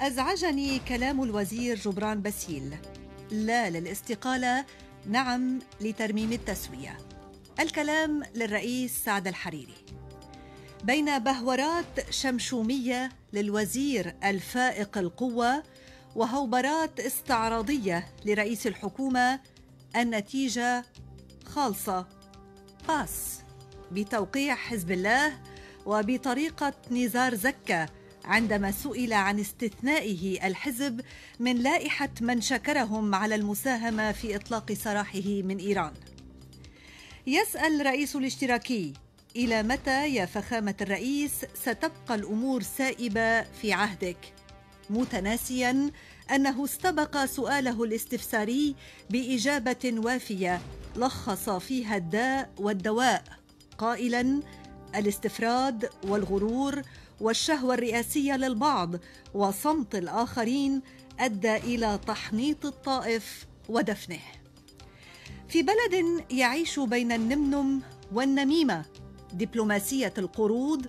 أزعجني كلام الوزير جبران باسيل لا للاستقالة نعم لترميم التسوية الكلام للرئيس سعد الحريري بين بهورات شمشومية للوزير الفائق القوة وهوبرات استعراضية لرئيس الحكومة النتيجة خالصة باس بتوقيع حزب الله وبطريقة نزار زكه عندما سئل عن استثنائه الحزب من لائحه من شكرهم على المساهمه في اطلاق سراحه من ايران. يسال رئيس الاشتراكي الى متى يا فخامه الرئيس ستبقى الامور سائبه في عهدك؟ متناسيا انه استبق سؤاله الاستفساري باجابه وافيه لخص فيها الداء والدواء قائلا الاستفراد والغرور والشهوة الرئاسية للبعض وصمت الآخرين أدى إلى تحنيط الطائف ودفنه. في بلد يعيش بين النمنم والنميمة دبلوماسية القروض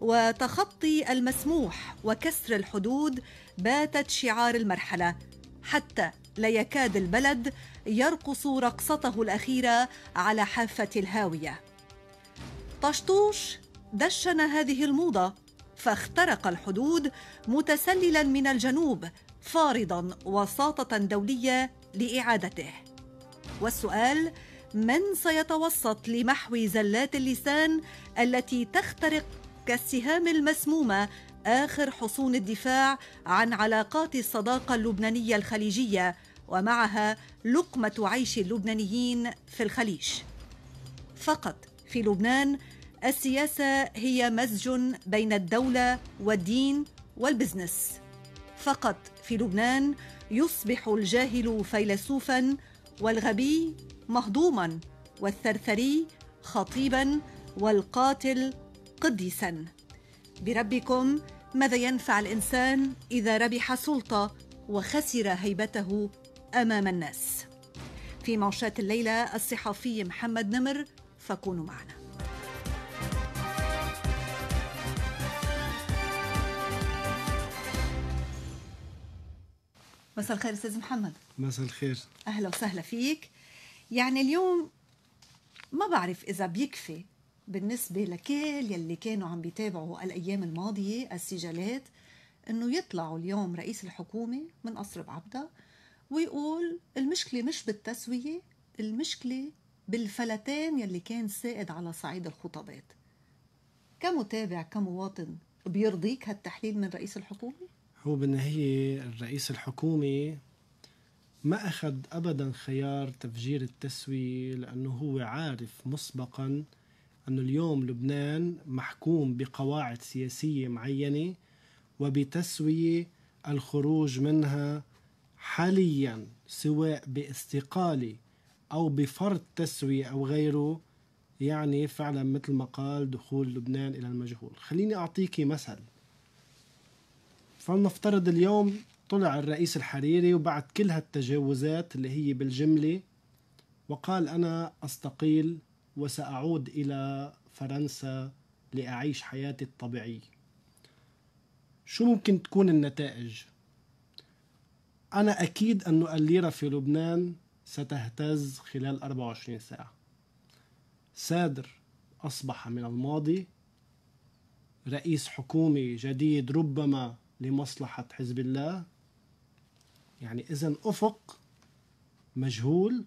وتخطي المسموح وكسر الحدود باتت شعار المرحلة حتى لا يكاد البلد يرقص رقصته الأخيرة على حافة الهاوية. طشطوش دشن هذه الموضة فاخترق الحدود متسللا من الجنوب فارضا وساطه دوليه لاعادته والسؤال من سيتوسط لمحو زلات اللسان التي تخترق كالسهام المسمومه اخر حصون الدفاع عن علاقات الصداقه اللبنانيه الخليجيه ومعها لقمه عيش اللبنانيين في الخليج فقط في لبنان السياسة هي مزج بين الدولة والدين والبزنس فقط في لبنان يصبح الجاهل فيلسوفا والغبي مهضوما والثرثري خطيبا والقاتل قديسا بربكم ماذا ينفع الانسان اذا ربح سلطه وخسر هيبته امام الناس في منشات الليله الصحفي محمد نمر فكونوا معنا مساء الخير استاذ محمد مساء الخير اهلا وسهلا فيك يعني اليوم ما بعرف اذا بيكفي بالنسبه لكل يلي كانوا عم بيتابعوا الايام الماضيه السجالات انه يطلعوا اليوم رئيس الحكومه من قصر بعبدا ويقول المشكله مش بالتسويه المشكله بالفلتان يلي كان سائد على صعيد الخطابات كمتابع كمواطن بيرضيك هالتحليل من رئيس الحكومه هو بالنهاية الرئيس الحكومي ما أخذ أبدا خيار تفجير التسوية لأنه هو عارف مسبقا أنه اليوم لبنان محكوم بقواعد سياسية معينة وبتسوية الخروج منها حاليا سواء باستقالة أو بفرض تسوية أو غيره يعني فعلا مثل ما قال دخول لبنان إلى المجهول خليني أعطيكي مثل فلنفترض اليوم طلع الرئيس الحريري وبعد كل هالتجاوزات اللي هي بالجملة وقال أنا أستقيل وسأعود إلى فرنسا لأعيش حياتي الطبيعية شو ممكن تكون النتائج؟ أنا أكيد أنه الليرة في لبنان ستهتز خلال 24 ساعة سادر أصبح من الماضي رئيس حكومي جديد ربما لمصلحة حزب الله يعني إذا أفق مجهول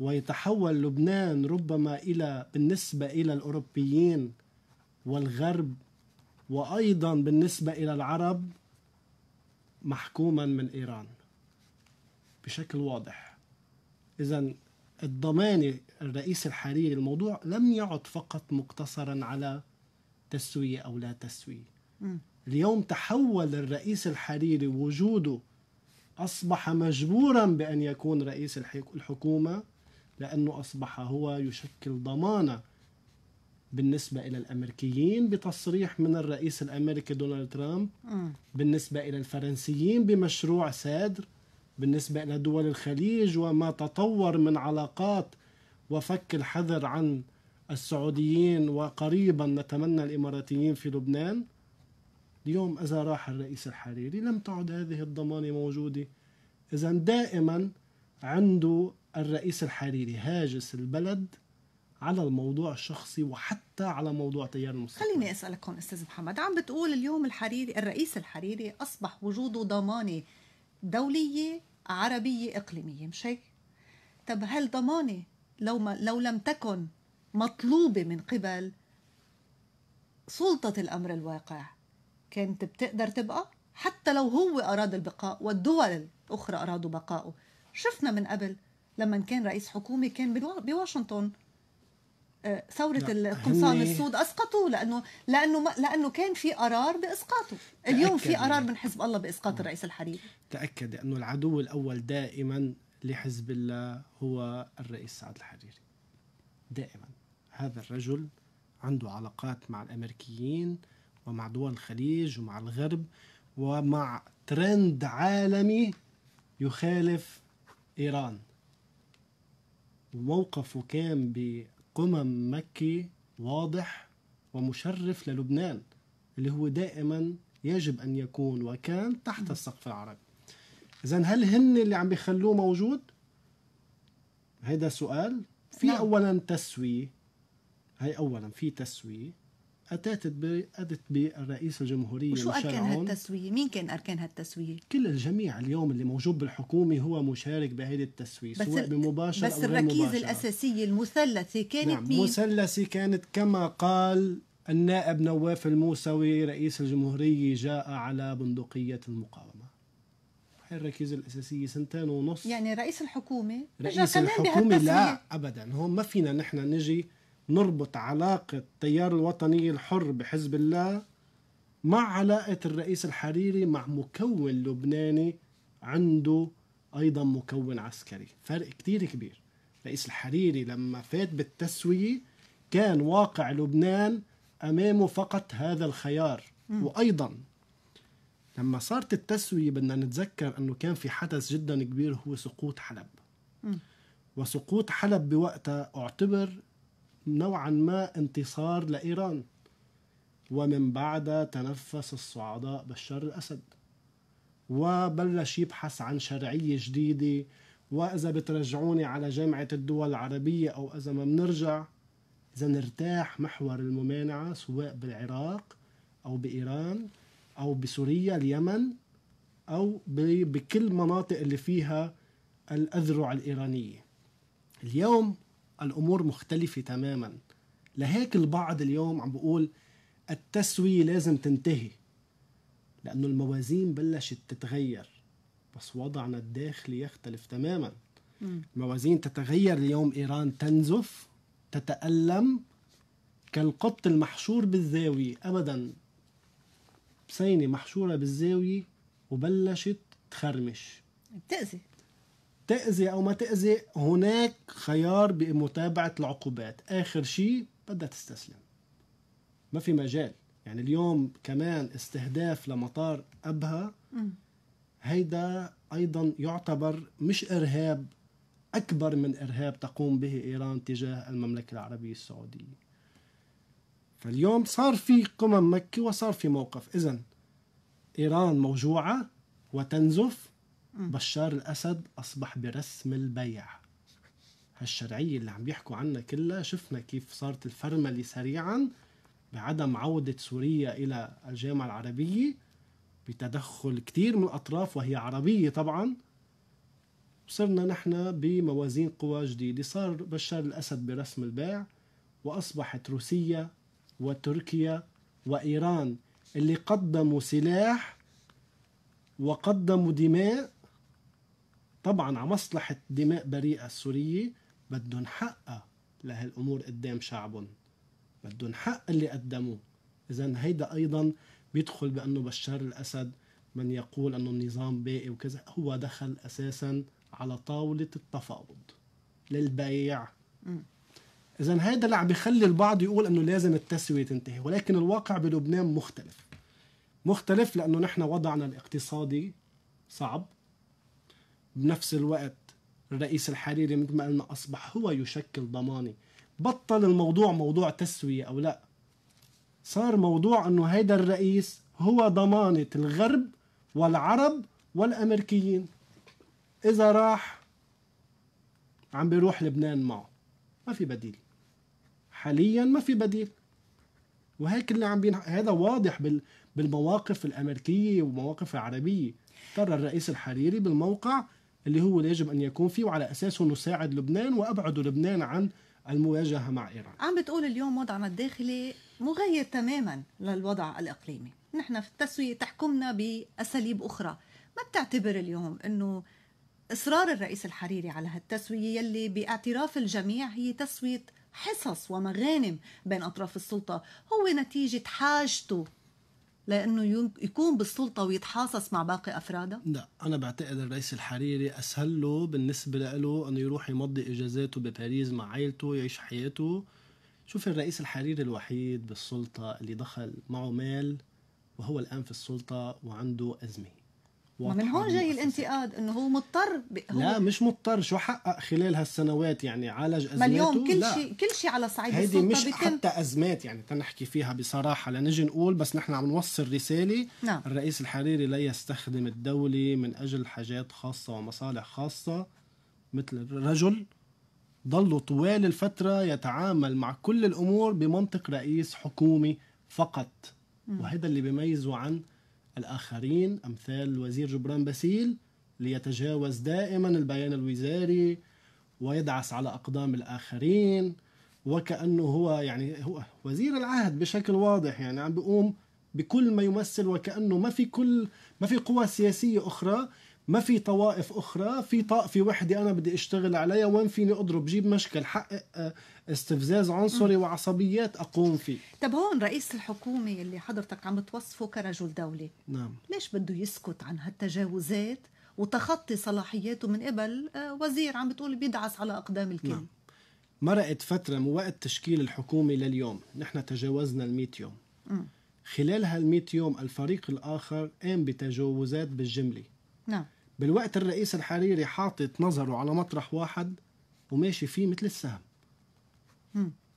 ويتحول لبنان ربما إلى بالنسبة إلى الأوروبيين والغرب وأيضا بالنسبة إلى العرب محكوما من إيران بشكل واضح إذا الضمان الرئيس الحالي للموضوع لم يعد فقط مقتصرا على تسوية أو لا تسوية اليوم تحول الرئيس الحريري وجوده أصبح مجبورا بأن يكون رئيس الحكومة لأنه أصبح هو يشكل ضمانة بالنسبة إلى الأمريكيين بتصريح من الرئيس الأمريكي دونالد ترامب بالنسبة إلى الفرنسيين بمشروع سادر بالنسبة إلى دول الخليج وما تطور من علاقات وفك الحذر عن السعوديين وقريبا نتمنى الإماراتيين في لبنان اليوم إذا راح الرئيس الحريري لم تعد هذه الضمانة موجودة إذا دائما عنده الرئيس الحريري هاجس البلد على الموضوع الشخصي وحتى على موضوع تيار المستقبل خليني اسالك هون استاذ محمد عم بتقول اليوم الحريري الرئيس الحريري اصبح وجوده ضمانه دوليه عربيه اقليميه مش هيك طب هل ضمانه لو ما لو لم تكن مطلوبه من قبل سلطه الامر الواقع كانت بتقدر تبقى حتى لو هو أراد البقاء والدول الأخرى أرادوا بقائه شفنا من قبل لما كان رئيس حكومة كان بواشنطن آه، ثورة القمصان السود أسقطوه لأنه لأنه ما لأنه كان في قرار بإسقاطه اليوم في قرار من حزب الله بإسقاط الرئيس الحريري تأكد أنه العدو الأول دائما لحزب الله هو الرئيس سعد الحريري دائما هذا الرجل عنده علاقات مع الأمريكيين ومع دول الخليج ومع الغرب ومع ترند عالمي يخالف إيران وموقفه كان بقمم مكي واضح ومشرف للبنان اللي هو دائما يجب أن يكون وكان تحت السقف العربي إذا هل هن اللي عم بيخلوه موجود؟ هيدا سؤال في نعم. أولا تسوية هي أولا في تسوية اتت اتت بالرئيس الجمهوري وشو اركان هالتسويه؟ مين كان اركان هالتسويه؟ كل الجميع اليوم اللي موجود بالحكومه هو مشارك بهيدي التسويه سواء بمباشر بس او غير بس الركيزه الاساسيه المثلثه كانت نعم مين؟ مثلثه كانت كما قال النائب نواف الموسوي رئيس الجمهوريه جاء على بندقيه المقاومه هاي الركيزة الأساسية سنتين ونص يعني رئيس الحكومة رئيس الحكومة لا أبدا هون ما فينا نحن نجي نربط علاقة تيار الوطني الحر بحزب الله مع علاقة الرئيس الحريري مع مكون لبناني عنده أيضا مكون عسكري فرق كتير كبير رئيس الحريري لما فات بالتسوية كان واقع لبنان أمامه فقط هذا الخيار وأيضا لما صارت التسوية بدنا نتذكر أنه كان في حدث جدا كبير هو سقوط حلب وسقوط حلب بوقتها اعتبر نوعا ما انتصار لإيران ومن بعد تنفس الصعداء بشار الأسد وبلش يبحث عن شرعية جديدة وإذا بترجعوني على جامعة الدول العربية أو إذا ما بنرجع إذا نرتاح محور الممانعة سواء بالعراق أو بإيران أو بسوريا اليمن أو بكل مناطق اللي فيها الأذرع الإيرانية اليوم الامور مختلفه تماما لهيك البعض اليوم عم بقول التسويه لازم تنتهي لانه الموازين بلشت تتغير بس وضعنا الداخلي يختلف تماما الموازين تتغير اليوم ايران تنزف تتالم كالقط المحشور بالزاويه ابدا سيني محشوره بالزاويه وبلشت تخرمش بتأذي تأذي أو ما تأذي هناك خيار بمتابعة العقوبات آخر شيء بدها تستسلم ما في مجال يعني اليوم كمان استهداف لمطار أبها هيدا أيضا يعتبر مش إرهاب أكبر من إرهاب تقوم به إيران تجاه المملكة العربية السعودية فاليوم صار في قمم مكة وصار في موقف إذا إيران موجوعة وتنزف بشار الأسد أصبح برسم البيع هالشرعية اللي عم بيحكوا عنها كلها شفنا كيف صارت الفرملة سريعا بعدم عودة سوريا إلى الجامعة العربية بتدخل كتير من الأطراف وهي عربية طبعا صرنا نحن بموازين قوى جديدة صار بشار الأسد برسم البيع وأصبحت روسيا وتركيا وإيران اللي قدموا سلاح وقدموا دماء طبعا على مصلحة دماء بريئة السورية بدهم حقها لهالأمور قدام شعبهم بدهم حق اللي قدموه إذا هيدا أيضا بيدخل بأنه بشار الأسد من يقول أنه النظام باقي وكذا هو دخل أساسا على طاولة التفاوض للبيع إذا هيدا اللي عم بيخلي البعض يقول أنه لازم التسوية تنتهي ولكن الواقع بلبنان مختلف مختلف لأنه نحن وضعنا الاقتصادي صعب بنفس الوقت الرئيس الحريري مثل ما قلنا أصبح هو يشكل ضماني بطل الموضوع موضوع تسوية أو لا صار موضوع أنه هيدا الرئيس هو ضمانة الغرب والعرب والأمريكيين إذا راح عم بيروح لبنان معه ما في بديل حاليا ما في بديل وهيك اللي عم بينح... هذا واضح بال... بالمواقف الامريكيه ومواقف العربيه ترى الرئيس الحريري بالموقع اللي هو يجب أن يكون فيه وعلى أساسه نساعد لبنان وأبعد لبنان عن المواجهة مع إيران عم بتقول اليوم وضعنا الداخلي مغير تماما للوضع الإقليمي نحن في التسوية تحكمنا بأساليب أخرى ما بتعتبر اليوم أنه إصرار الرئيس الحريري على هالتسوية يلي باعتراف الجميع هي تسوية حصص ومغانم بين أطراف السلطة هو نتيجة حاجته لانه يكون بالسلطه ويتحاصص مع باقي افرادها؟ لا انا بعتقد الرئيس الحريري اسهل له بالنسبه له انه يروح يمضي اجازاته بباريس مع عائلته يعيش حياته شوف الرئيس الحريري الوحيد بالسلطه اللي دخل معه مال وهو الان في السلطه وعنده ازمه ما من هون جاي الانتقاد انه هو مضطر هو لا مش مضطر شو حقق خلال هالسنوات يعني عالج ازماته ما اليوم كل شيء كل شيء على صعيد السلطه هيدي مش بتم... حتى ازمات يعني تنحكي فيها بصراحه لنجي نقول بس نحن عم نوصل رساله نعم. الرئيس الحريري لا يستخدم الدوله من اجل حاجات خاصه ومصالح خاصه مثل الرجل ضلوا طوال الفتره يتعامل مع كل الامور بمنطق رئيس حكومي فقط وهذا اللي بيميزه عن الآخرين أمثال الوزير جبران باسيل ليتجاوز دائما البيان الوزاري ويدعس على أقدام الآخرين وكأنه هو يعني هو وزير العهد بشكل واضح يعني عم بيقوم بكل ما يمثل وكأنه ما في كل ما في قوى سياسية أخرى ما في طوائف اخرى في طائفه وحده انا بدي اشتغل عليها وين فيني اضرب جيب مشكل حقق آه، استفزاز عنصري وعصبيات اقوم فيه طب هون رئيس الحكومه اللي حضرتك عم توصفه كرجل دوله نعم ليش بده يسكت عن هالتجاوزات وتخطي صلاحياته من قبل آه، وزير عم بتقول بيدعس على اقدام الكل نعم. مرقت فترة من وقت تشكيل الحكومة لليوم نحن تجاوزنا المئة يوم م. خلال هالمئة يوم الفريق الآخر قام بتجاوزات بالجملة نعم بالوقت الرئيس الحريري حاطط نظره على مطرح واحد وماشي فيه مثل السهم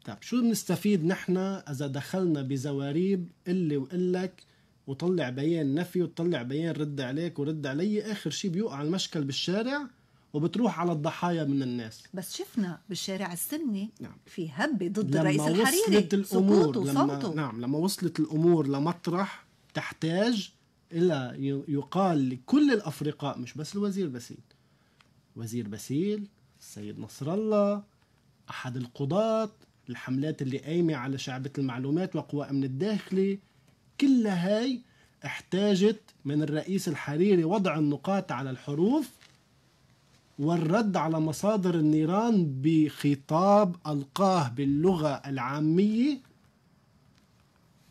طيب شو بنستفيد نحن اذا دخلنا بزواريب اللي وقلك وطلع بيان نفي وطلع بيان رد عليك ورد علي اخر شيء بيوقع المشكل بالشارع وبتروح على الضحايا من الناس بس شفنا بالشارع السني نعم. في هبه ضد لما الرئيس الحريري وصلت الامور لما نعم لما وصلت الامور لمطرح تحتاج إلا يقال لكل الأفرقاء مش بس الوزير بسيل وزير بسيل السيد نصر الله أحد القضاة الحملات اللي قايمة على شعبة المعلومات وقوى أمن الداخلي كل هاي احتاجت من الرئيس الحريري وضع النقاط على الحروف والرد على مصادر النيران بخطاب ألقاه باللغة العامية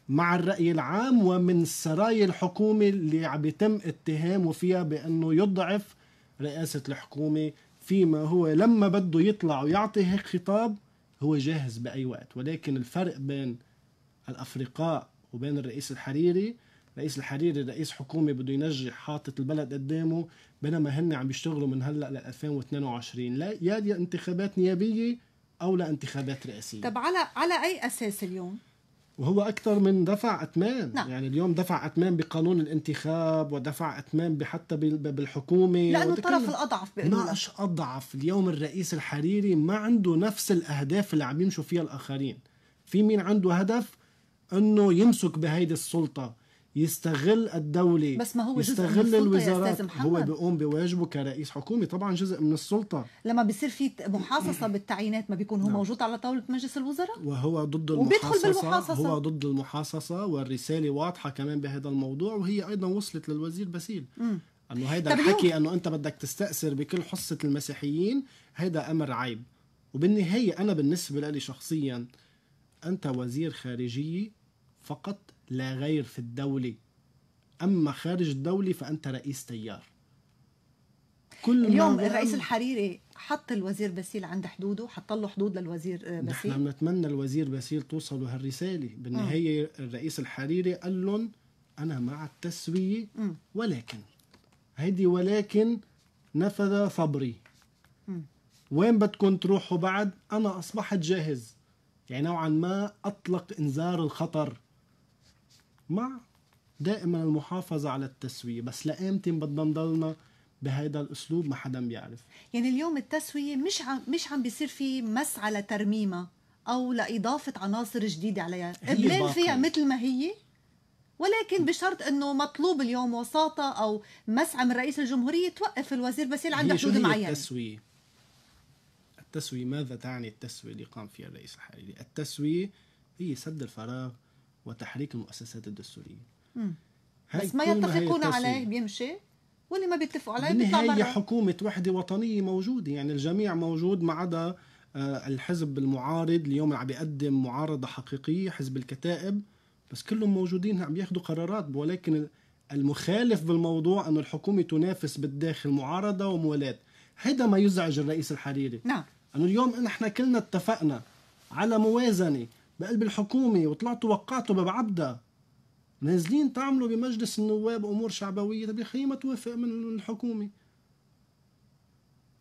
مع الرأي العام ومن سرايا الحكومة اللي عم يتم اتهامه فيها بأنه يضعف رئاسة الحكومة فيما هو لما بده يطلع ويعطي هيك خطاب هو جاهز بأي وقت ولكن الفرق بين الأفرقاء وبين الرئيس الحريري رئيس الحريري رئيس حكومة بده ينجح حاطط البلد قدامه بينما هن عم يشتغلوا من هلا ل 2022 لا يا انتخابات نيابية او لانتخابات رئاسيه طب على على اي اساس اليوم وهو اكثر من دفع اثمان نعم. يعني اليوم دفع اثمان بقانون الانتخاب ودفع اثمان حتى بالحكومه لانه الطرف الاضعف ماش اضعف اليوم الرئيس الحريري ما عنده نفس الاهداف اللي عم يمشوا فيها الاخرين في مين عنده هدف انه يمسك بهيدي السلطه يستغل الدولة بس ما هو يستغل جزء من الوزارات يا هو بيقوم بواجبه كرئيس حكومة طبعا جزء من السلطة لما بيصير في محاصصة بالتعيينات ما بيكون هو نعم. موجود على طاولة مجلس الوزراء وهو ضد المحاصصة هو ضد المحاصصة والرسالة واضحة كمان بهذا الموضوع وهي أيضا وصلت للوزير باسيل انه هيدا الحكي انه انت بدك تستأثر بكل حصة المسيحيين هيدا امر عيب وبالنهاية انا بالنسبة لي شخصيا انت وزير خارجية فقط لا غير في الدولة أما خارج الدولة فأنت رئيس تيار كل اليوم الرئيس الحريري حط الوزير باسيل عند حدوده حط له حدود للوزير آه، باسيل نحن بنتمنى الوزير باسيل توصلوا هالرسالة بالنهاية آه. الرئيس الحريري قال لهم أنا مع التسوية آه. ولكن هيدي ولكن نفذ صبري وين بدكم تروحوا بعد أنا أصبحت جاهز يعني نوعا ما أطلق إنذار الخطر مع دائما المحافظة على التسوية بس لأمتى بدنا نضلنا بهيدا الأسلوب ما حدا بيعرف يعني اليوم التسوية مش عم مش عم بيصير في مسعى لترميمها أو لإضافة عناصر جديدة عليها قبلين فيها مثل ما هي ولكن بشرط انه مطلوب اليوم وساطه او مسعى من رئيس الجمهوريه توقف الوزير بس عنده حدود معينه التسويه التسويه ماذا تعني التسويه اللي قام فيها الرئيس الحالي التسويه هي سد الفراغ وتحريك المؤسسات الدستوريه مم. بس ما يتفقون عليه بيمشي واللي ما بيتفقوا عليه بيطلع برا هي حكومه وحده وطنيه موجوده يعني الجميع موجود ما عدا آه، الحزب المعارض اليوم عم بيقدم معارضه حقيقيه حزب الكتائب بس كلهم موجودين عم ياخذوا قرارات ولكن المخالف بالموضوع انه الحكومه تنافس بالداخل معارضه وموالاه هذا ما يزعج الرئيس الحريري نعم انه اليوم نحن كلنا اتفقنا على موازنه بقلب الحكومة وطلعتوا وقعتوا باب عبده نازلين تعملوا بمجلس النواب أمور شعبوية طب يا ما توافق من الحكومة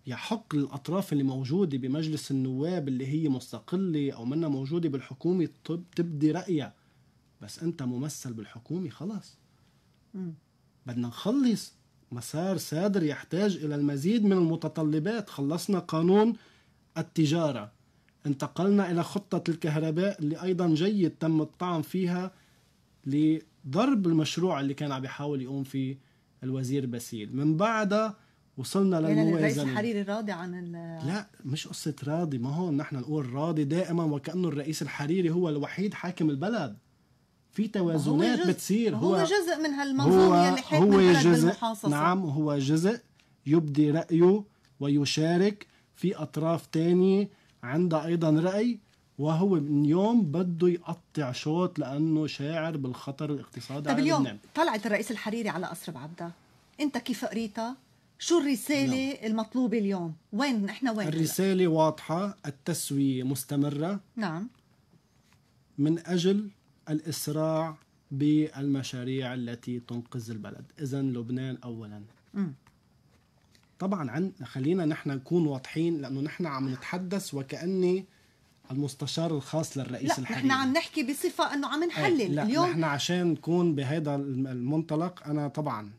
يحق للأطراف اللي موجودة بمجلس النواب اللي هي مستقلة أو منا موجودة بالحكومة تبدي رأيها بس أنت ممثل بالحكومة خلاص بدنا نخلص مسار سادر يحتاج إلى المزيد من المتطلبات خلصنا قانون التجارة انتقلنا إلى خطة الكهرباء اللي أيضا جيد تم الطعن فيها لضرب المشروع اللي كان عم يحاول يقوم فيه الوزير باسيل من بعدها وصلنا يعني للموازنة يعني الرئيس الحريري راضي عن ال لا مش قصة راضي ما هون نحن نقول راضي دائما وكأنه الرئيس الحريري هو الوحيد حاكم البلد في توازنات هو بتصير هو, هو جزء من هالمنظومة اللي حاكمة هو جزء نعم هو جزء يبدي رأيه ويشارك في أطراف تانية عندها ايضا راي وهو من يوم بده يقطع شوط لانه شاعر بالخطر الاقتصادي طب اليوم لبنان. طلعت الرئيس الحريري على قصر بعبدا انت كيف قريتها شو الرسالة نعم. المطلوبة اليوم؟ وين نحن وين؟ الرسالة واضحة، التسوية مستمرة نعم من أجل الإسراع بالمشاريع التي تنقذ البلد، إذا لبنان أولاً. م. طبعا عن خلينا نحن نكون واضحين لانه نحن عم نتحدث وكاني المستشار الخاص للرئيس لا الحالي نحن عم نحكي بصفه انه عم إيه، نحلل لا اليوم نحن عشان نكون بهذا المنطلق انا طبعا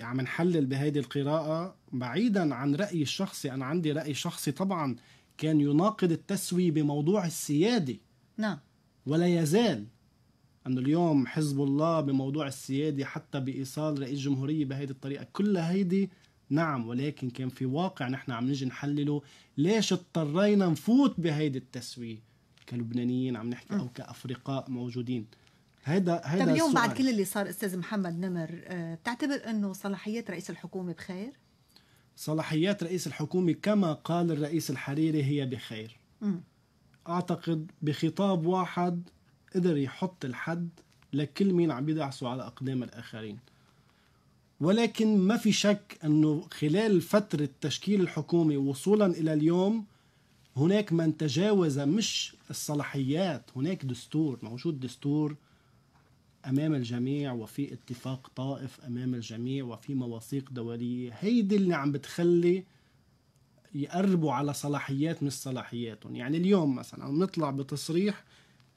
عم نحلل بهيدي القراءه بعيدا عن رايي الشخصي انا عندي راي شخصي طبعا كان يناقض التسوية بموضوع السيادة نعم ولا يزال أنه اليوم حزب الله بموضوع السيادة حتى بإيصال رئيس جمهورية بهذه الطريقة كل هيدي نعم ولكن كان في واقع نحن عم نجي نحلله ليش اضطرينا نفوت بهيدي التسوية كلبنانيين عم نحكي أو كأفرقاء موجودين هيدا هيدا طيب اليوم بعد كل اللي صار استاذ محمد نمر آه، بتعتبر انه صلاحيات رئيس الحكومه بخير؟ صلاحيات رئيس الحكومه كما قال الرئيس الحريري هي بخير. م. اعتقد بخطاب واحد قدر يحط الحد لكل مين عم يدعسوا على اقدام الاخرين ولكن ما في شك أنه خلال فترة تشكيل الحكومة وصولا إلى اليوم هناك من تجاوز مش الصلاحيات هناك دستور موجود دستور امام الجميع وفي اتفاق طائف امام الجميع وفي مواثيق دوليه هيدي اللي عم بتخلي يقربوا على صلاحيات مش صلاحياتهم يعني اليوم مثلا نطلع بتصريح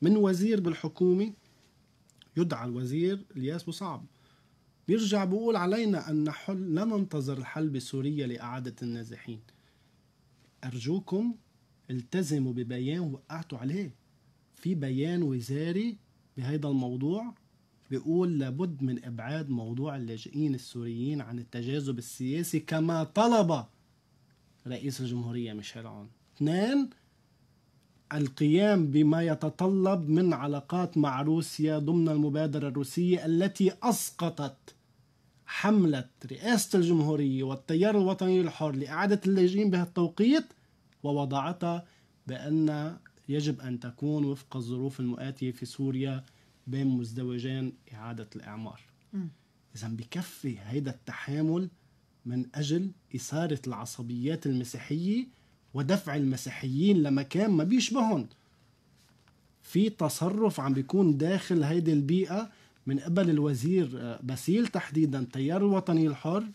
من وزير بالحكومه يدعى الوزير الياس مصعب بيرجع بيقول علينا أن نحل لا ننتظر الحل بسوريا لإعادة النازحين أرجوكم التزموا ببيان وقعتوا عليه في بيان وزاري بهذا الموضوع بيقول لابد من إبعاد موضوع اللاجئين السوريين عن التجاذب السياسي كما طلب رئيس الجمهورية ميشيل عون اثنين القيام بما يتطلب من علاقات مع روسيا ضمن المبادرة الروسية التي أسقطت حملة رئاسة الجمهورية والتيار الوطني الحر لإعادة اللاجئين بهالتوقيت ووضعتها بأن يجب أن تكون وفق الظروف المؤاتية في سوريا بين مزدوجين إعادة الإعمار إذا بكفي هيدا التحامل من أجل إثارة العصبيات المسيحية ودفع المسيحيين لمكان ما بيشبههم في تصرف عم بيكون داخل هيدي البيئة من قبل الوزير آه، باسيل تحديدا تيار الوطني الحر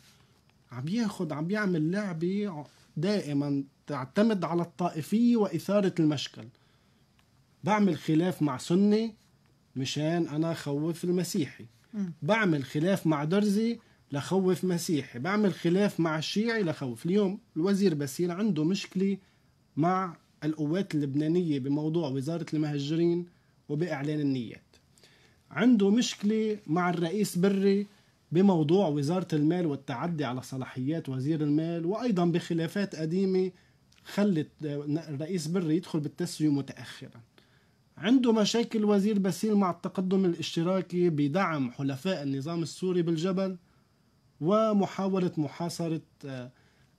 عم بياخد عم بيعمل لعبة دائما تعتمد على الطائفية وإثارة المشكل بعمل خلاف مع سني مشان أنا خوف المسيحي بعمل خلاف مع درزي لخوف مسيحي بعمل خلاف مع الشيعي لخوف اليوم الوزير بسيل عنده مشكلة مع القوات اللبنانية بموضوع وزارة المهجرين وبإعلان النيات عنده مشكلة مع الرئيس بري بموضوع وزارة المال والتعدي على صلاحيات وزير المال وأيضا بخلافات قديمة خلت الرئيس بري يدخل بالتسوية متأخرا عنده مشاكل وزير باسيل مع التقدم الاشتراكي بدعم حلفاء النظام السوري بالجبل ومحاولة محاصرة آه،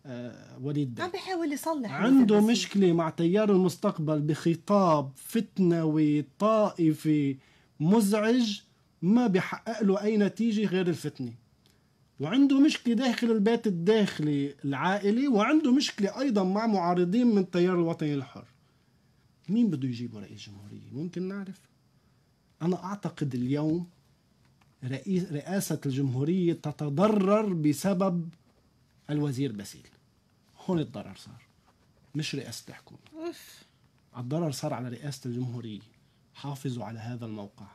آه، وليد عم بيحاول يصلح عنده مشكلة مع تيار المستقبل بخطاب فتنوي طائفي مزعج ما بيحقق له أي نتيجة غير الفتنة وعنده مشكلة داخل البيت الداخلي العائلي وعنده مشكلة أيضا مع معارضين من التيار الوطني الحر مين بده يجيبه رئيس جمهورية ممكن نعرف أنا أعتقد اليوم رئاسة الجمهورية تتضرر بسبب الوزير باسيل هون الضرر صار مش رئاسة الحكومة الضرر صار على رئاسة الجمهورية حافظوا على هذا الموقع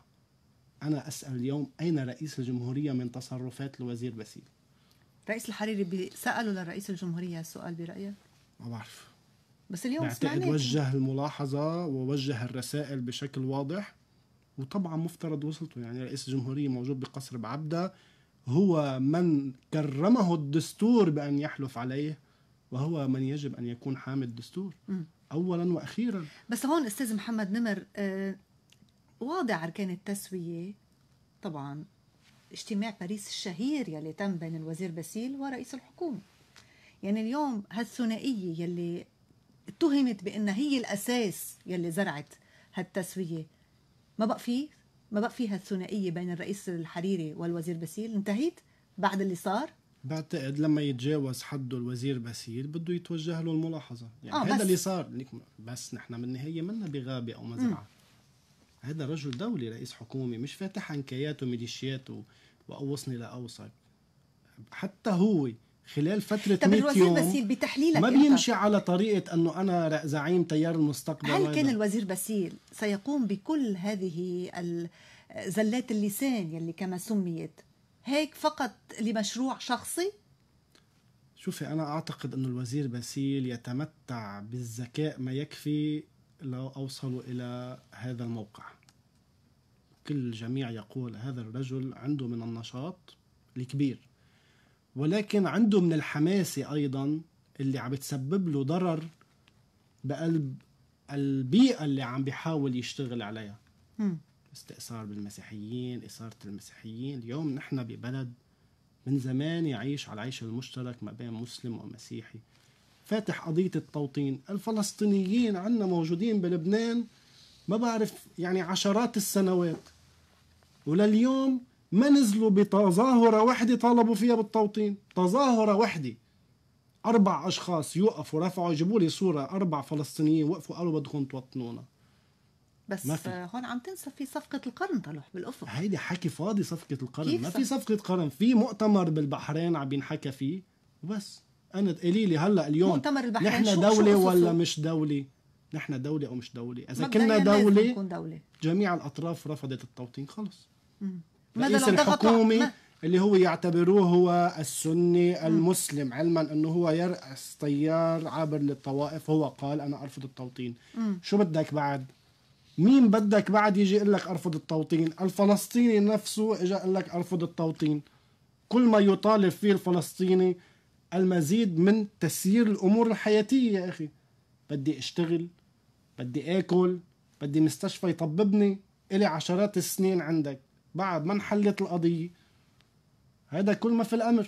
أنا أسأل اليوم أين رئيس الجمهورية من تصرفات الوزير باسيل رئيس الحريري سألوا لرئيس الجمهورية السؤال برأيك؟ ما بعرف بس اليوم بعتقد وجه الملاحظة ووجه الرسائل بشكل واضح وطبعا مفترض وصلته يعني رئيس الجمهورية موجود بقصر بعبدة هو من كرمه الدستور بأن يحلف عليه وهو من يجب أن يكون حامل الدستور أولا وأخيرا بس هون أستاذ محمد نمر آه واضع أركان التسوية طبعا اجتماع باريس الشهير يلي تم بين الوزير باسيل ورئيس الحكومة يعني اليوم هالثنائية يلي اتهمت بأنها هي الأساس يلي زرعت هالتسوية ما بقى فيه ما بقى فيها الثنائيه بين الرئيس الحريري والوزير باسيل انتهيت بعد اللي صار بعتقد لما يتجاوز حده الوزير باسيل بده يتوجه له الملاحظه يعني آه هذا اللي صار بس نحن بالنهايه منا بغابه او مزرعه هذا رجل دولي رئيس حكومه مش فاتح عنكيات وميليشيات واوصني لاوصل حتى هو خلال فترة 100 يوم بسيل بتحليلك ما بيمشي إيه؟ على طريقة أنه أنا زعيم تيار المستقبل هل كان الوزير بسيل سيقوم بكل هذه زلات اللسان يلي كما سميت هيك فقط لمشروع شخصي؟ شوفي أنا أعتقد أنه الوزير بسيل يتمتع بالذكاء ما يكفي لو أوصلوا إلى هذا الموقع كل الجميع يقول هذا الرجل عنده من النشاط الكبير ولكن عنده من الحماسة أيضا اللي عم بتسبب له ضرر بقلب البيئة اللي عم بيحاول يشتغل عليها استئصار استئثار بالمسيحيين إثارة المسيحيين اليوم نحن ببلد من زمان يعيش على العيش المشترك ما بين مسلم ومسيحي فاتح قضية التوطين الفلسطينيين عندنا موجودين بلبنان ما بعرف يعني عشرات السنوات ولليوم ما نزلوا بتظاهرة وحدة طالبوا فيها بالتوطين تظاهرة وحدة أربع أشخاص يوقفوا رفعوا يجيبوا لي صورة أربع فلسطينيين وقفوا قالوا بدكم توطنونا بس ما في. هون عم تنسى في صفقة القرن طلح بالأفق هيدي حكي فاضي صفقة القرن ما في صفقة قرن في مؤتمر بالبحرين عم ينحكى فيه وبس أنا تقولي لي هلا اليوم مؤتمر البحرين نحن دولة شو ولا مش دولة نحن دولة أو مش دولة إذا كنا دولة, دولة جميع الأطراف رفضت التوطين خلص م. رئيس الحكومي اللي هو يعتبروه هو السني المسلم علما انه هو يرأس تيار عابر للطوائف هو قال انا ارفض التوطين شو بدك بعد مين بدك بعد يجي يقول لك ارفض التوطين الفلسطيني نفسه اجى قال لك ارفض التوطين كل ما يطالب فيه الفلسطيني المزيد من تسيير الامور الحياتيه يا اخي بدي اشتغل بدي اكل بدي مستشفى يطببني الي عشرات السنين عندك بعد ما انحلت القضيه هذا كل ما في الامر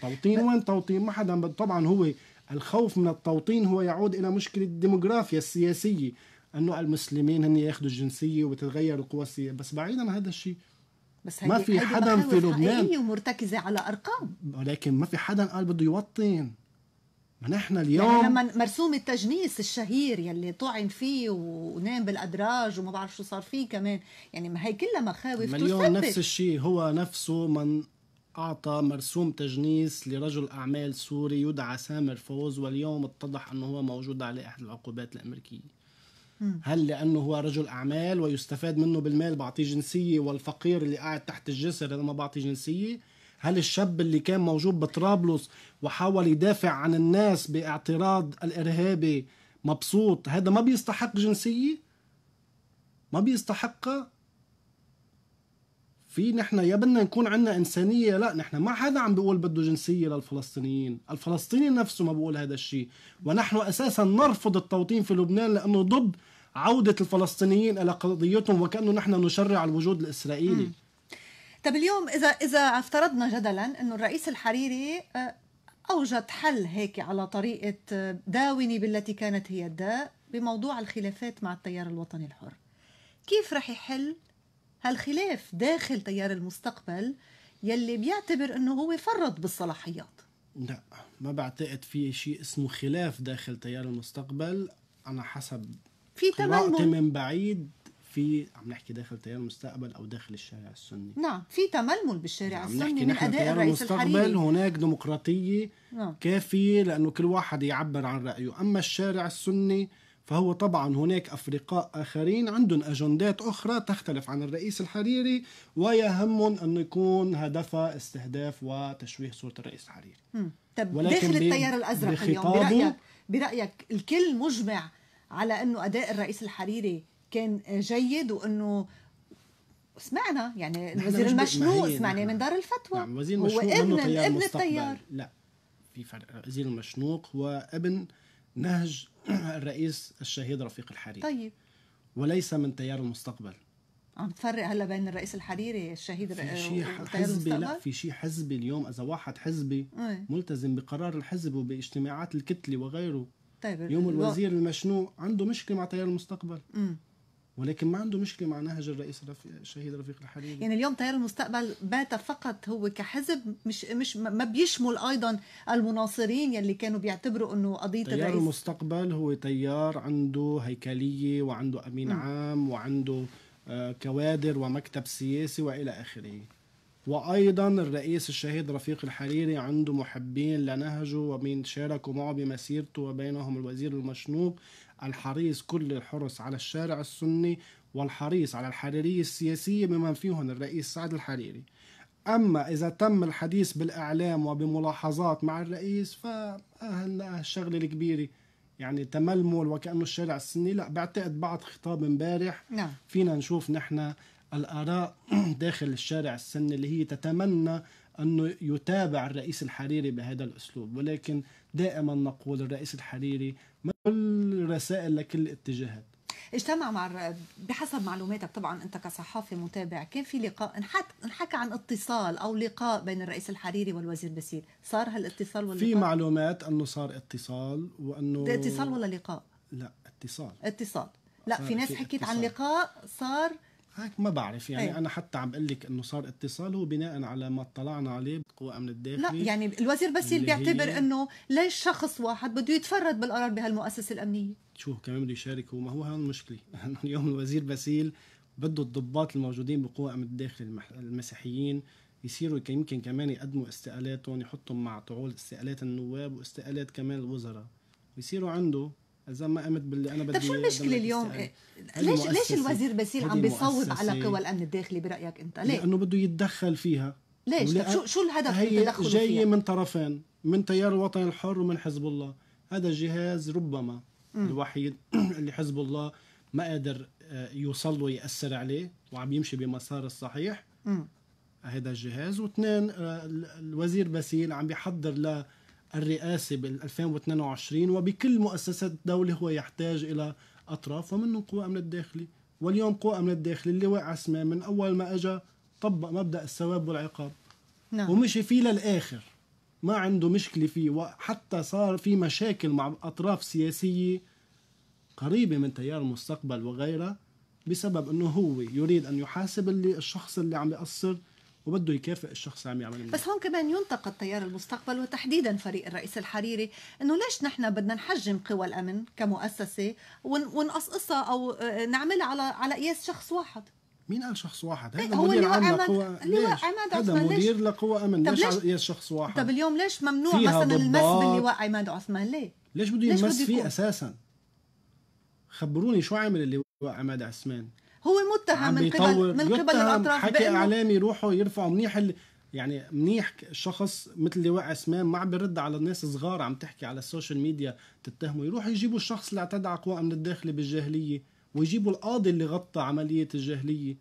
توطين وين توطين ما حدا طبعا هو الخوف من التوطين هو يعود الى مشكله الديموغرافيا السياسيه انه المسلمين هن ياخذوا الجنسيه وتتغير القوى السياسيه بس بعيدا عن هذا الشيء بس ما في حدا في لبنان ومرتكزه على ارقام ولكن ما في حدا قال بده يوطن ما نحن يعني اليوم يعني لما مرسوم التجنيس الشهير يلي طعن فيه ونام بالادراج وما بعرف شو صار فيه كمان يعني ما هي كلها مخاوف ما اليوم نفس الشيء هو نفسه من أعطى مرسوم تجنيس لرجل أعمال سوري يدعى سامر فوز واليوم اتضح أنه هو موجود على أحد العقوبات الأمريكية هل لأنه هو رجل أعمال ويستفاد منه بالمال بعطيه جنسية والفقير اللي قاعد تحت الجسر اذا ما بعطيه جنسية هل الشاب اللي كان موجود بطرابلس وحاول يدافع عن الناس باعتراض الارهابي مبسوط هذا ما بيستحق جنسيه ما بيستحقها في نحن يا بدنا نكون عندنا انسانيه لا نحن ما حدا عم بيقول بده جنسيه للفلسطينيين الفلسطيني نفسه ما بيقول هذا الشيء ونحن اساسا نرفض التوطين في لبنان لانه ضد عوده الفلسطينيين الى قضيتهم وكانه نحن نشرع الوجود الاسرائيلي م. طب اليوم اذا اذا افترضنا جدلا انه الرئيس الحريري آه، اوجد حل هيك على طريقه آه، داوني بالتي كانت هي الداء بموضوع الخلافات مع التيار الوطني الحر كيف رح يحل هالخلاف داخل تيار المستقبل يلي بيعتبر انه هو فرط بالصلاحيات لا ما بعتقد في شيء اسمه خلاف داخل تيار المستقبل انا حسب في تململ من بعيد في عم نحكي داخل تيار المستقبل او داخل الشارع السني نعم في تململ بالشارع نعم السني من اداء الرئيس المستقبل الحريري هناك ديمقراطيه نعم. كافيه لانه كل واحد يعبر عن رايه اما الشارع السني فهو طبعا هناك افرقاء اخرين عندهم اجندات اخرى تختلف عن الرئيس الحريري ويهمهم انه يكون هدفها استهداف وتشويه صوره الرئيس الحريري. طب ولكن داخل التيار الازرق اليوم برايك برايك الكل مجمع على انه اداء الرئيس الحريري كان جيد وانه سمعنا يعني الوزير المشنوق سمعنا من دار الفتوى نعم وزير هو ابن ابن التيار لا في فرق وزير المشنوق هو ابن نهج الرئيس الشهيد رفيق الحريري طيب وليس من تيار المستقبل عم تفرق هلا بين الرئيس الحريري الشهيد في شيء آه، حزبي لا في شيء حزبي اليوم اذا واحد حزبي ايه؟ ملتزم بقرار الحزب وباجتماعات الكتله وغيره طيب اليوم الوزير المشنوق عنده مشكله مع تيار المستقبل ولكن ما عنده مشكله مع نهج الرئيس رفي... الشهيد رفيق الحريري يعني اليوم تيار المستقبل بات فقط هو كحزب مش مش ما بيشمل ايضا المناصرين يلي كانوا بيعتبروا انه قضيه تيار الرئيس المستقبل هو تيار عنده هيكليه وعنده امين م. عام وعنده آه، كوادر ومكتب سياسي والى اخره وايضا الرئيس الشهيد رفيق الحريري عنده محبين لنهجه ومن شاركوا معه بمسيرته وبينهم الوزير المشنوق الحريص كل الحرص على الشارع السني والحريص على الحريرية السياسية بمن فيهم الرئيس سعد الحريري أما إذا تم الحديث بالإعلام وبملاحظات مع الرئيس فهلا الشغلة الكبيرة يعني تململ وكأنه الشارع السني لا بعتقد بعد خطاب امبارح نعم. فينا نشوف نحن الآراء داخل الشارع السني اللي هي تتمنى أنه يتابع الرئيس الحريري بهذا الأسلوب ولكن دائما نقول الرئيس الحريري كل رسائل لكل الاتجاهات اجتمع مع بحسب معلوماتك طبعا انت كصحافي متابع كان في لقاء انحكى عن اتصال او لقاء بين الرئيس الحريري والوزير بسير صار هالاتصال ولا في معلومات انه صار اتصال وانه ده اتصال ولا لقاء لا اتصال اتصال لا في ناس حكيت اتصال. عن لقاء صار هيك ما بعرف يعني ايه. انا حتى عم بقول لك انه صار اتصال هو بناء على ما اطلعنا عليه بقوى امن الداخلي لا يعني الوزير بسيل بيعتبر هي... انه ليش شخص واحد بده يتفرد بالقرار بهالمؤسسه الامنيه شو كمان بده يشارك هو ما هو هون المشكله اليوم الوزير بسيل بده الضباط الموجودين بقوى امن الداخلي المح... المسيحيين يصيروا يمكن كمان يقدموا استقالاتهم يحطهم مع طعول استقالات النواب واستقالات كمان الوزراء ويصيروا عنده اذا ما قمت باللي انا طيب، بدي طيب شو المشكله اليوم يعني إيه، ليش ليش الوزير باسيل عم بيصوب على قوى الامن الداخلي برايك انت ليه لانه بده يتدخل فيها ليش طيب شو شو الهدف من تدخله جايه فيها؟ من طرفين من تيار الوطن الحر ومن حزب الله هذا الجهاز ربما م. الوحيد اللي حزب الله ما قادر آه، يوصل له ياثر عليه وعم يمشي بمسار الصحيح م. هذا الجهاز واثنين آه، الوزير باسيل عم بيحضر ل الرئاسة بال 2022 وبكل مؤسسات الدولة هو يحتاج إلى أطراف ومنهم قوى أمن الداخلي واليوم قوى أمن الداخلي اللي وقع اسمه من أول ما أجا طبق مبدأ الثواب والعقاب نعم. ومشي فيه للآخر ما عنده مشكلة فيه وحتى صار في مشاكل مع أطراف سياسية قريبة من تيار المستقبل وغيرها بسبب أنه هو يريد أن يحاسب اللي الشخص اللي عم يقصر وبده يكافئ الشخص اللي عم يعمل بس هون كمان ينتقد تيار المستقبل وتحديدا فريق الرئيس الحريري انه ليش نحن بدنا نحجم قوى الامن كمؤسسه ونقصقصها او آه، نعملها على على قياس شخص واحد مين قال شخص واحد؟ هذا إيه، هو مدير عام لقوى ليش؟ هذا مدير لقوى امن ليش قياس شخص واحد؟ طب اليوم ليش ممنوع مثلا المس باللواء عماد عثمان ليه؟ ليش بده يمس فيه اساسا؟ خبروني شو عامل اللواء عماد عثمان؟ هو متهم من قبل من قبل الاطراف حكي اعلامي روحه يرفعوا منيح يعني منيح شخص مثل لواء عثمان ما عم بيرد على الناس صغار عم تحكي على السوشيال ميديا تتهمه يروحوا يجيبوا الشخص اللي اعتدى على من الداخل بالجاهليه ويجيبوا القاضي اللي غطى عمليه الجاهليه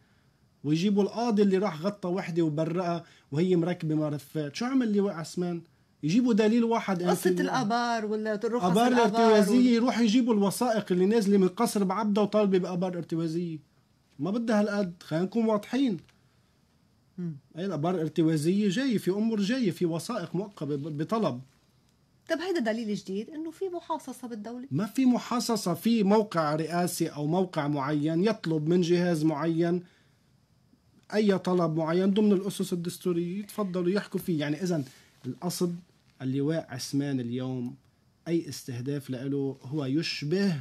ويجيبوا القاضي اللي راح غطى وحده وبرئها وهي مركبه مرفات شو عمل لواء عثمان يجيبوا دليل واحد قصة الآبار ولا الرخص الآبار الارتوازية وال... يروحوا يجيبوا الوثائق اللي نازلة من قصر بعبده وطالبة بآبار ارتوازية ما بدها هالقد خلينا نكون واضحين هي الابار ارتوازيه جايه في امور جايه في وثائق مؤقته بطلب طب هيدا دليل جديد انه في محاصصه بالدوله ما في محاصصه في موقع رئاسي او موقع معين يطلب من جهاز معين اي طلب معين ضمن الاسس الدستوريه يتفضلوا يحكوا فيه يعني اذا القصد اللواء عثمان اليوم اي استهداف له هو يشبه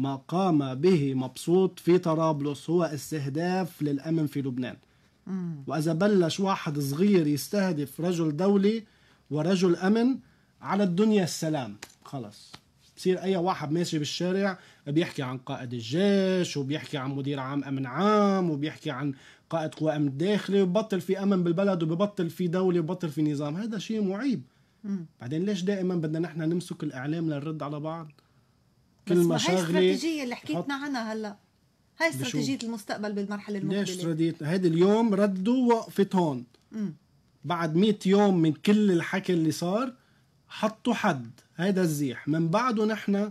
ما قام به مبسوط في طرابلس هو استهداف للأمن في لبنان وإذا بلش واحد صغير يستهدف رجل دولي ورجل أمن على الدنيا السلام خلص بصير أي واحد ماشي بالشارع بيحكي عن قائد الجيش وبيحكي عن مدير عام أمن عام وبيحكي عن قائد قوى أمن داخلي وبطل في أمن بالبلد وببطل في دولة وببطل في نظام هذا شيء معيب بعدين ليش دائما بدنا نحن نمسك الإعلام لنرد على بعض كل ما هاي الاستراتيجيه اللي حكيتنا عنها هلا هاي استراتيجيه المستقبل بالمرحله المقبله ليش استراتيجيه هيدي اليوم ردوا وقفت هون بعد 100 يوم من كل الحكي اللي صار حطوا حد هيدا الزيح من بعده نحن